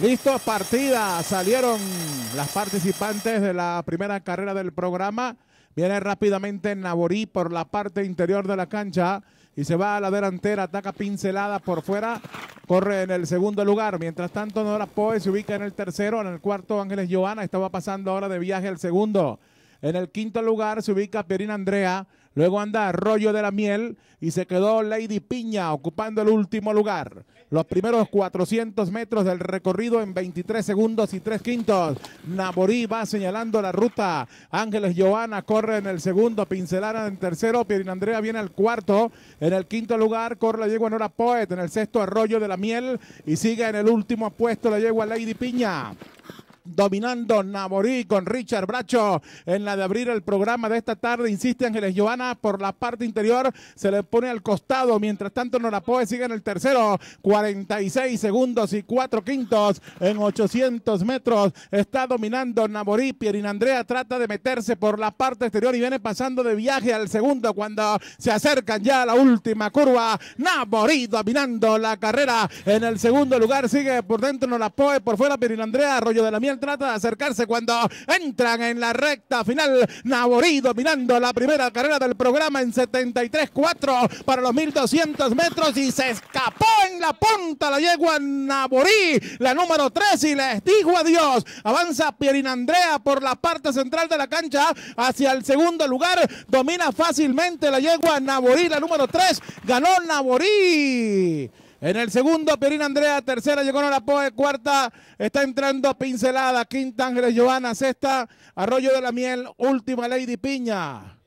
Listo, partida. Salieron las participantes de la primera carrera del programa. Viene rápidamente Naborí por la parte interior de la cancha y se va a la delantera, ataca pincelada por fuera, corre en el segundo lugar. Mientras tanto, Nora Poe se ubica en el tercero, en el cuarto Ángeles Giovanna, estaba pasando ahora de viaje el segundo. En el quinto lugar se ubica Pierina Andrea, Luego anda Arroyo de la Miel y se quedó Lady Piña ocupando el último lugar. Los primeros 400 metros del recorrido en 23 segundos y 3 quintos. Naborí va señalando la ruta. Ángeles Giovanna corre en el segundo, Pincelara en el tercero, Pierin Andrea viene al cuarto. En el quinto lugar corre la yegua Nora Poet, en el sexto Arroyo de la Miel y sigue en el último puesto la yegua Lady Piña dominando Naborí con Richard Bracho en la de abrir el programa de esta tarde. Insiste Ángeles Giovanna por la parte interior, se le pone al costado. Mientras tanto, Norapoe sigue en el tercero, 46 segundos y 4 quintos en 800 metros. Está dominando Naborí. Pierin Andrea trata de meterse por la parte exterior y viene pasando de viaje al segundo cuando se acercan ya a la última curva. Naborí dominando la carrera en el segundo lugar. Sigue por dentro Norapoe, por fuera Pierin Andrea, Arroyo de la Miel trata de acercarse cuando entran en la recta final. Naborí dominando la primera carrera del programa en 73-4 para los 1200 metros y se escapó en la punta la yegua Naborí, la número 3 y les dijo adiós. Avanza Pierin Andrea por la parte central de la cancha hacia el segundo lugar. Domina fácilmente la yegua Naborí, la número 3. Ganó Naborí. En el segundo, Pierina Andrea. Tercera, llegó la Poe. Cuarta, está entrando Pincelada. Quinta, Ángeles Giovanna. Sexta, Arroyo de la Miel. Última, Lady Piña.